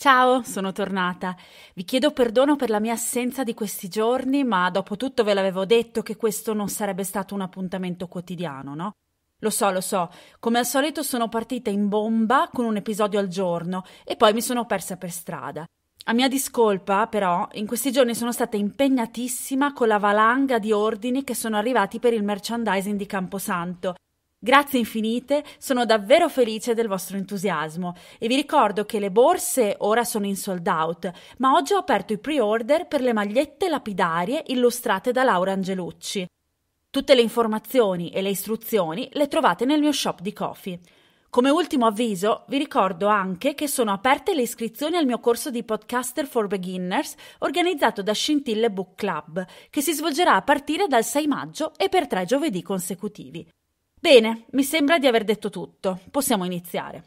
Ciao, sono tornata. Vi chiedo perdono per la mia assenza di questi giorni, ma dopo tutto ve l'avevo detto che questo non sarebbe stato un appuntamento quotidiano, no? Lo so, lo so, come al solito sono partita in bomba con un episodio al giorno e poi mi sono persa per strada. A mia discolpa, però, in questi giorni sono stata impegnatissima con la valanga di ordini che sono arrivati per il merchandising di Camposanto Grazie infinite, sono davvero felice del vostro entusiasmo e vi ricordo che le borse ora sono in sold out, ma oggi ho aperto i pre-order per le magliette lapidarie illustrate da Laura Angelucci. Tutte le informazioni e le istruzioni le trovate nel mio shop di Coffee. Come ultimo avviso, vi ricordo anche che sono aperte le iscrizioni al mio corso di Podcaster for Beginners organizzato da Scintille Book Club, che si svolgerà a partire dal 6 maggio e per tre giovedì consecutivi. Bene, mi sembra di aver detto tutto. Possiamo iniziare.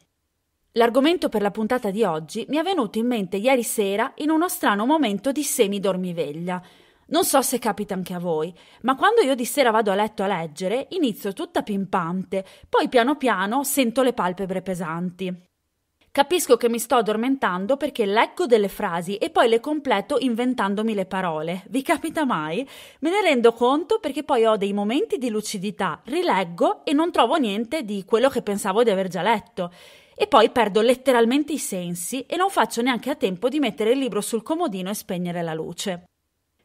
L'argomento per la puntata di oggi mi è venuto in mente ieri sera in uno strano momento di semidormiveglia. Non so se capita anche a voi, ma quando io di sera vado a letto a leggere, inizio tutta pimpante, poi piano piano sento le palpebre pesanti. Capisco che mi sto addormentando perché leggo delle frasi e poi le completo inventandomi le parole. Vi capita mai? Me ne rendo conto perché poi ho dei momenti di lucidità, rileggo e non trovo niente di quello che pensavo di aver già letto. E poi perdo letteralmente i sensi e non faccio neanche a tempo di mettere il libro sul comodino e spegnere la luce.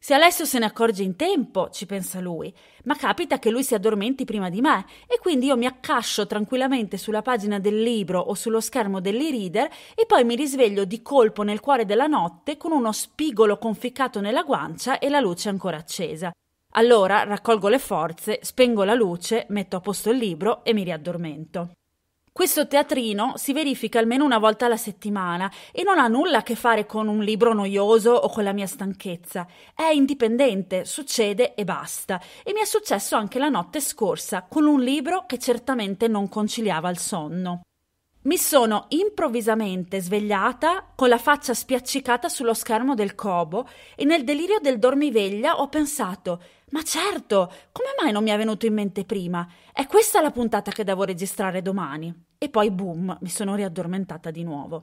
Se Alessio se ne accorge in tempo, ci pensa lui, ma capita che lui si addormenti prima di me e quindi io mi accascio tranquillamente sulla pagina del libro o sullo schermo dell'e-reader e poi mi risveglio di colpo nel cuore della notte con uno spigolo conficcato nella guancia e la luce ancora accesa. Allora raccolgo le forze, spengo la luce, metto a posto il libro e mi riaddormento. Questo teatrino si verifica almeno una volta alla settimana e non ha nulla a che fare con un libro noioso o con la mia stanchezza. È indipendente, succede e basta. E mi è successo anche la notte scorsa con un libro che certamente non conciliava il sonno. Mi sono improvvisamente svegliata con la faccia spiaccicata sullo schermo del cobo e nel delirio del dormiveglia ho pensato ma certo, come mai non mi è venuto in mente prima? È questa la puntata che devo registrare domani e poi boom, mi sono riaddormentata di nuovo.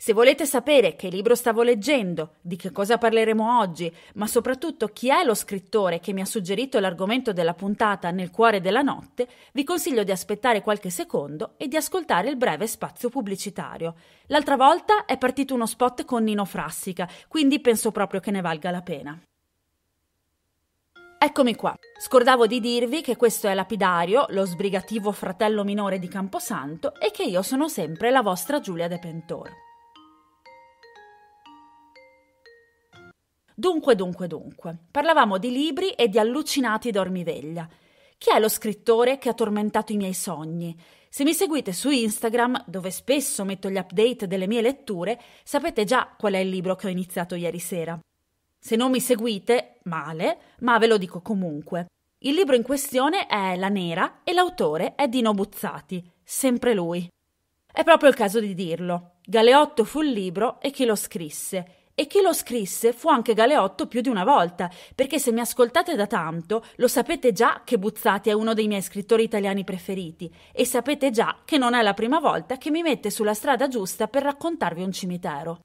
Se volete sapere che libro stavo leggendo, di che cosa parleremo oggi, ma soprattutto chi è lo scrittore che mi ha suggerito l'argomento della puntata Nel cuore della notte, vi consiglio di aspettare qualche secondo e di ascoltare il breve spazio pubblicitario. L'altra volta è partito uno spot con Nino Frassica, quindi penso proprio che ne valga la pena. Eccomi qua. Scordavo di dirvi che questo è Lapidario, lo sbrigativo fratello minore di Camposanto, e che io sono sempre la vostra Giulia De Pentor. Dunque, dunque, dunque. Parlavamo di libri e di allucinati dormiveglia. Chi è lo scrittore che ha tormentato i miei sogni? Se mi seguite su Instagram, dove spesso metto gli update delle mie letture, sapete già qual è il libro che ho iniziato ieri sera. Se non mi seguite, male, ma ve lo dico comunque. Il libro in questione è La Nera e l'autore è Dino Buzzati, sempre lui. È proprio il caso di dirlo. Galeotto fu il libro e chi lo scrisse. E chi lo scrisse fu anche Galeotto più di una volta, perché se mi ascoltate da tanto lo sapete già che Buzzati è uno dei miei scrittori italiani preferiti e sapete già che non è la prima volta che mi mette sulla strada giusta per raccontarvi un cimitero.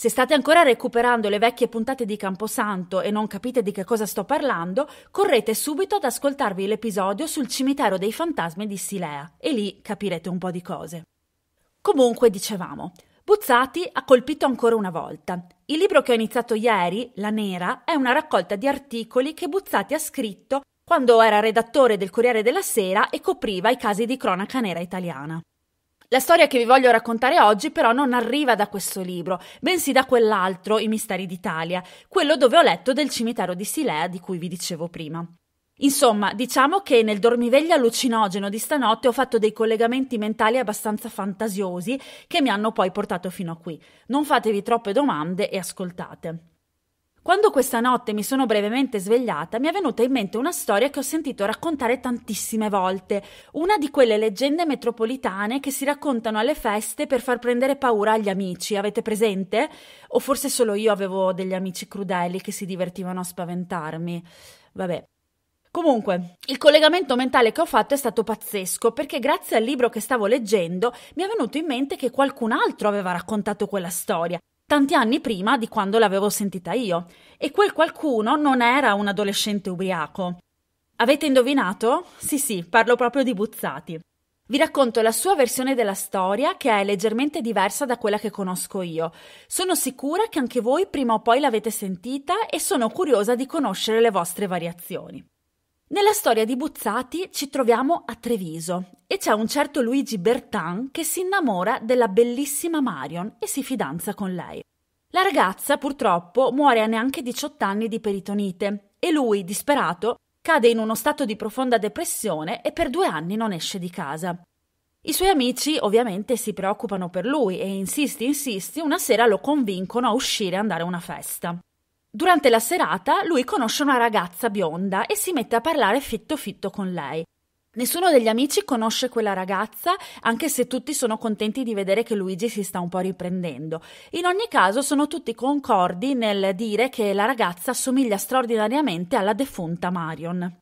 Se state ancora recuperando le vecchie puntate di Camposanto e non capite di che cosa sto parlando, correte subito ad ascoltarvi l'episodio sul cimitero dei fantasmi di Silea e lì capirete un po' di cose. Comunque dicevamo, Buzzati ha colpito ancora una volta. Il libro che ho iniziato ieri, La Nera, è una raccolta di articoli che Buzzati ha scritto quando era redattore del Corriere della Sera e copriva i casi di cronaca nera italiana. La storia che vi voglio raccontare oggi però non arriva da questo libro, bensì da quell'altro, I misteri d'Italia, quello dove ho letto del cimitero di Silea di cui vi dicevo prima. Insomma, diciamo che nel dormiveglia allucinogeno di stanotte ho fatto dei collegamenti mentali abbastanza fantasiosi che mi hanno poi portato fino a qui. Non fatevi troppe domande e ascoltate. Quando questa notte mi sono brevemente svegliata, mi è venuta in mente una storia che ho sentito raccontare tantissime volte, una di quelle leggende metropolitane che si raccontano alle feste per far prendere paura agli amici, avete presente? O forse solo io avevo degli amici crudeli che si divertivano a spaventarmi. Vabbè. Comunque, il collegamento mentale che ho fatto è stato pazzesco perché grazie al libro che stavo leggendo mi è venuto in mente che qualcun altro aveva raccontato quella storia tanti anni prima di quando l'avevo sentita io, e quel qualcuno non era un adolescente ubriaco. Avete indovinato? Sì, sì, parlo proprio di Buzzati. Vi racconto la sua versione della storia, che è leggermente diversa da quella che conosco io. Sono sicura che anche voi prima o poi l'avete sentita e sono curiosa di conoscere le vostre variazioni. Nella storia di Buzzati ci troviamo a Treviso e c'è un certo Luigi Bertin che si innamora della bellissima Marion e si fidanza con lei. La ragazza purtroppo muore a neanche 18 anni di peritonite e lui, disperato, cade in uno stato di profonda depressione e per due anni non esce di casa. I suoi amici ovviamente si preoccupano per lui e insisti, insisti, una sera lo convincono a uscire e andare a una festa. Durante la serata lui conosce una ragazza bionda e si mette a parlare fitto fitto con lei. Nessuno degli amici conosce quella ragazza, anche se tutti sono contenti di vedere che Luigi si sta un po' riprendendo. In ogni caso sono tutti concordi nel dire che la ragazza somiglia straordinariamente alla defunta Marion.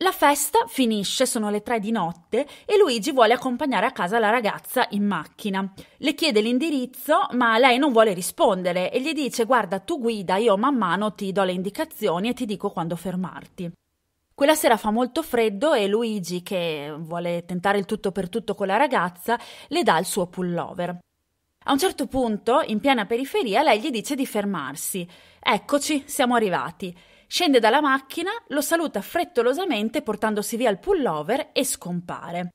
La festa finisce, sono le tre di notte e Luigi vuole accompagnare a casa la ragazza in macchina. Le chiede l'indirizzo, ma lei non vuole rispondere e gli dice guarda tu guida, io man mano ti do le indicazioni e ti dico quando fermarti. Quella sera fa molto freddo e Luigi, che vuole tentare il tutto per tutto con la ragazza, le dà il suo pullover. A un certo punto, in piena periferia, lei gli dice di fermarsi. Eccoci, siamo arrivati. Scende dalla macchina, lo saluta frettolosamente portandosi via il pullover e scompare.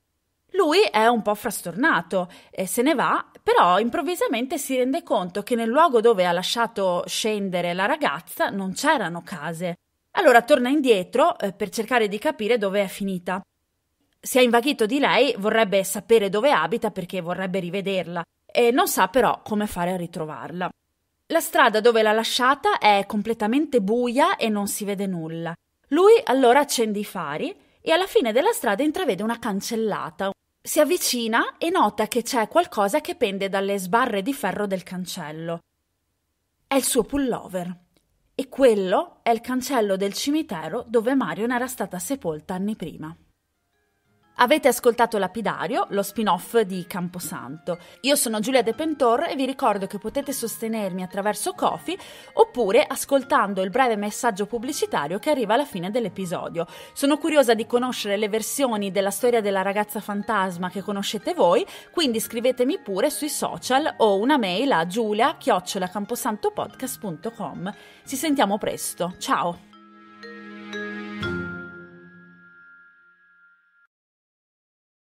Lui è un po' frastornato e se ne va, però improvvisamente si rende conto che nel luogo dove ha lasciato scendere la ragazza non c'erano case. Allora torna indietro eh, per cercare di capire dove è finita. Si è invaghito di lei, vorrebbe sapere dove abita perché vorrebbe rivederla e non sa però come fare a ritrovarla. La strada dove l'ha lasciata è completamente buia e non si vede nulla. Lui allora accende i fari e alla fine della strada intravede una cancellata. Si avvicina e nota che c'è qualcosa che pende dalle sbarre di ferro del cancello. È il suo pullover. E quello è il cancello del cimitero dove Marion era stata sepolta anni prima. Avete ascoltato Lapidario, lo spin-off di Camposanto. Io sono Giulia De Pentor e vi ricordo che potete sostenermi attraverso Kofi oppure ascoltando il breve messaggio pubblicitario che arriva alla fine dell'episodio. Sono curiosa di conoscere le versioni della storia della ragazza fantasma che conoscete voi, quindi scrivetemi pure sui social o una mail a giulia-camposantopodcast.com. Ci sentiamo presto, ciao!